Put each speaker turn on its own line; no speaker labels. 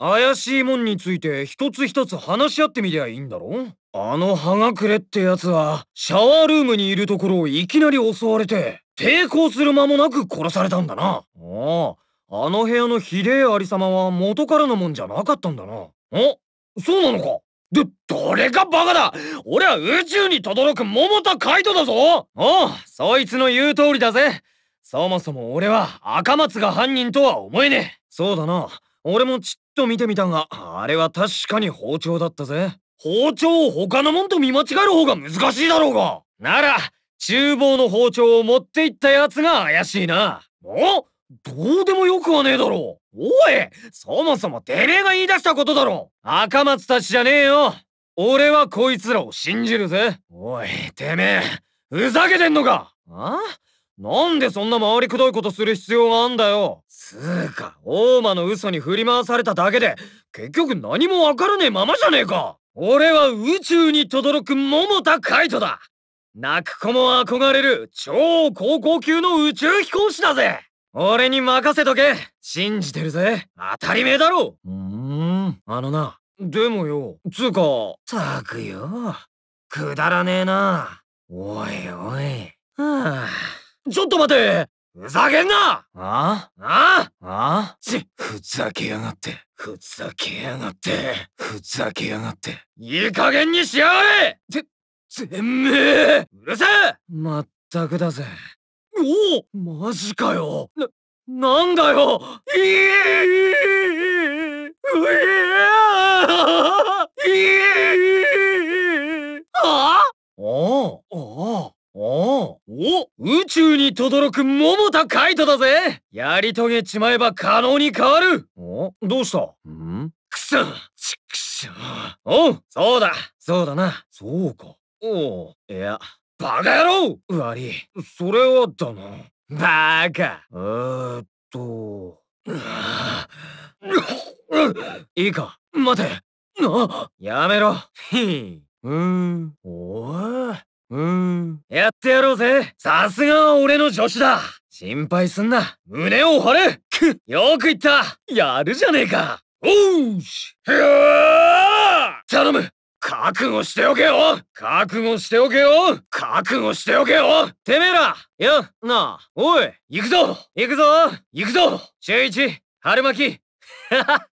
怪しいもんについて一つ一つ話し合ってみりゃいいんだろあの葉隠れってやつはシャワールームにいるところをいきなり襲われて抵抗する間もなく殺されたんだなあああの部屋のひでえありさまは元からのもんじゃなかったんだなあそうなのかで、どれがバカだ俺は宇宙に轟く桃田カイトだぞああ、そいつの言う通りだぜ。そもそも俺は赤松が犯人とは思えねえ。そうだな。俺もちっと見てみたが、あれは確かに包丁だったぜ。包丁を他のもんと見間違える方が難しいだろうがなら、厨房の包丁を持っていった奴が怪しいな。おどうでもよくはねえだろう。おいそもそもてめえが言い出したことだろ赤松たちじゃねえよ俺はこいつらを信じるぜ。おい、てめえ、ふざけてんのかあなんでそんな回りくどいことする必要があんだよつうか、大間の嘘に振り回されただけで、結局何もわからねえままじゃねえか俺は宇宙に轟く桃田海斗だ泣く子も憧れる超高校級の宇宙飛行士だぜ俺に任せとけ信じてるぜ当たり前だろうーん、あのな。でもよ、つうか。たくよ。くだらねえな。おいおい。はあ。ちょっと待てふざけんなあああち、ふざけやがって。ふざけやがって。ふざけやがって。いい加減にしやがれて、てめえうるせえまったくだぜ。おおマジかよな、なんだよいい宇宙に轟く桃田海斗だぜやり遂げちまえば可能に変わるおどうしたんくそちくしょおうそうだそうだなそうかおういやバカ野郎悪いそれはだなバカえー、っといいか待てなやめろうんおえうーん。やってやろうぜさすがは俺の助手だ心配すんな胸を張れくよく言ったやるじゃねえかおうしひゃー頼む覚悟しておけよ覚悟しておけよ覚悟しておけよてめえらいや、なあ、おい行くぞ行くぞ行くぞ週一、春巻きはは